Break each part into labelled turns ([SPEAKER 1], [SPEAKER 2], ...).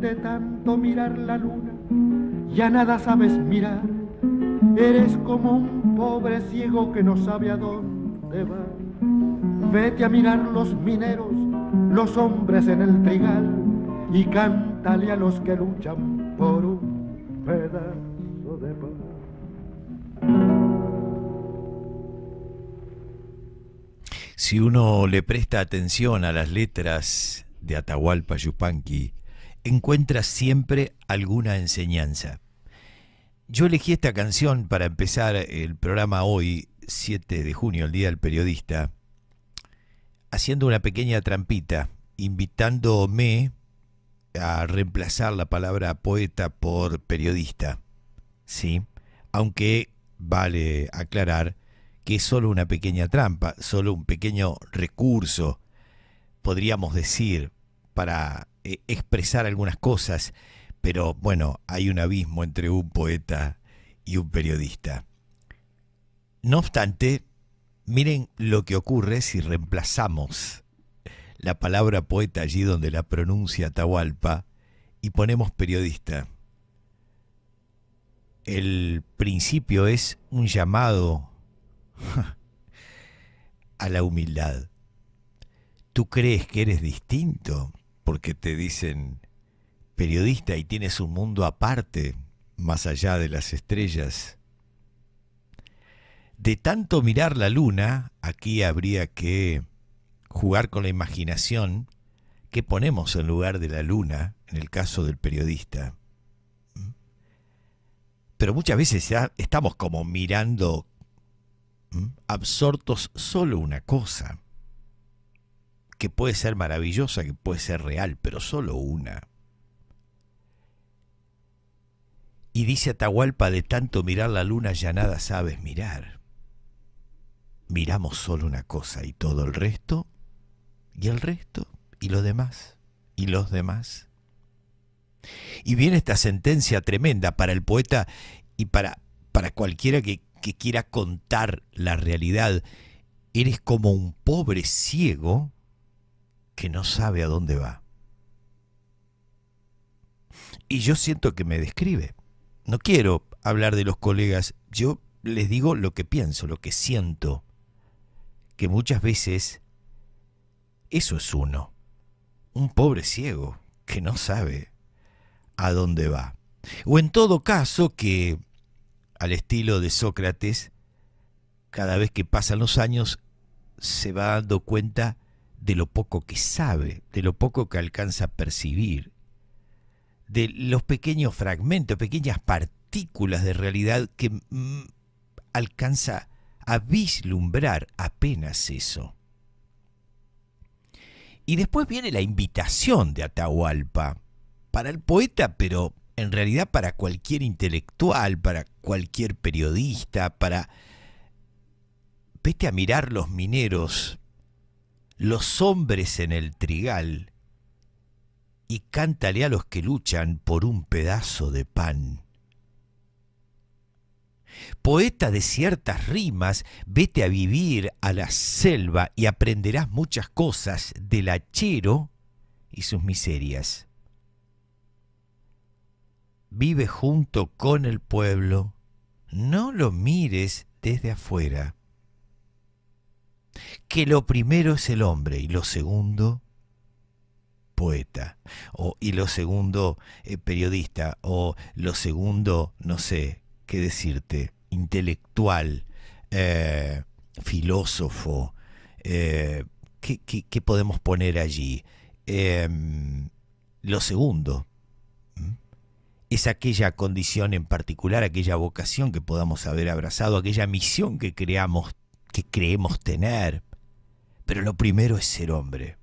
[SPEAKER 1] de tanto mirar la luna, ya nada sabes mirar. Eres como un pobre ciego que no sabe a dónde va. Vete a mirar los mineros, los hombres en el trigal y cántale a los que luchan por un pedazo de pan. Si uno le presta atención a las letras de Atahualpa Yupanqui, Encuentra siempre alguna enseñanza. Yo elegí esta canción para empezar el programa hoy, 7 de junio, el Día del Periodista, haciendo una pequeña trampita, invitándome a reemplazar la palabra poeta por periodista. ¿Sí? Aunque vale aclarar que es solo una pequeña trampa, solo un pequeño recurso, podríamos decir, para eh, expresar algunas cosas, pero bueno, hay un abismo entre un poeta y un periodista. No obstante, miren lo que ocurre si reemplazamos la palabra poeta allí donde la pronuncia Atahualpa y ponemos periodista. El principio es un llamado a la humildad. ¿Tú crees que eres distinto? porque te dicen periodista y tienes un mundo aparte, más allá de las estrellas. De tanto mirar la luna, aquí habría que jugar con la imaginación que ponemos en lugar de la luna, en el caso del periodista. Pero muchas veces estamos como mirando absortos solo una cosa que puede ser maravillosa, que puede ser real, pero solo una. Y dice Atahualpa, de tanto mirar la luna ya nada sabes mirar. Miramos solo una cosa y todo el resto, y el resto, y los demás, y los demás. Y viene esta sentencia tremenda para el poeta y para, para cualquiera que, que quiera contar la realidad. Eres como un pobre ciego que no sabe a dónde va. Y yo siento que me describe. No quiero hablar de los colegas, yo les digo lo que pienso, lo que siento, que muchas veces eso es uno, un pobre ciego que no sabe a dónde va. O en todo caso que, al estilo de Sócrates, cada vez que pasan los años se va dando cuenta de lo poco que sabe, de lo poco que alcanza a percibir, de los pequeños fragmentos, pequeñas partículas de realidad que mm, alcanza a vislumbrar apenas eso. Y después viene la invitación de Atahualpa, para el poeta, pero en realidad para cualquier intelectual, para cualquier periodista, para... Vete a mirar los mineros los hombres en el trigal y cántale a los que luchan por un pedazo de pan. Poeta de ciertas rimas, vete a vivir a la selva y aprenderás muchas cosas del hachero y sus miserias. Vive junto con el pueblo, no lo mires desde afuera que lo primero es el hombre y lo segundo poeta, o, y lo segundo eh, periodista, o lo segundo, no sé, qué decirte, intelectual, eh, filósofo, eh, ¿qué, podemos poner allí? Em, lo segundo es aquella condición en particular, aquella vocación que podamos haber abrazado, aquella misión que creamos creemos tener. Pero lo primero es ser hombre.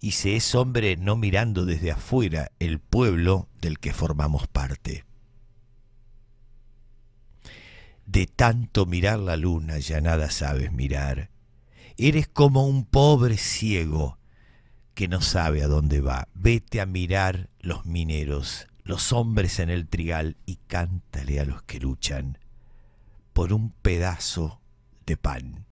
[SPEAKER 1] Y se es hombre no mirando desde afuera el pueblo del que formamos parte. De tanto mirar la luna ya nada sabes mirar. Eres como un pobre ciego que no sabe a dónde va. Vete a mirar los mineros, los hombres en el trigal y cántale a los que luchan por un pedazo de pan.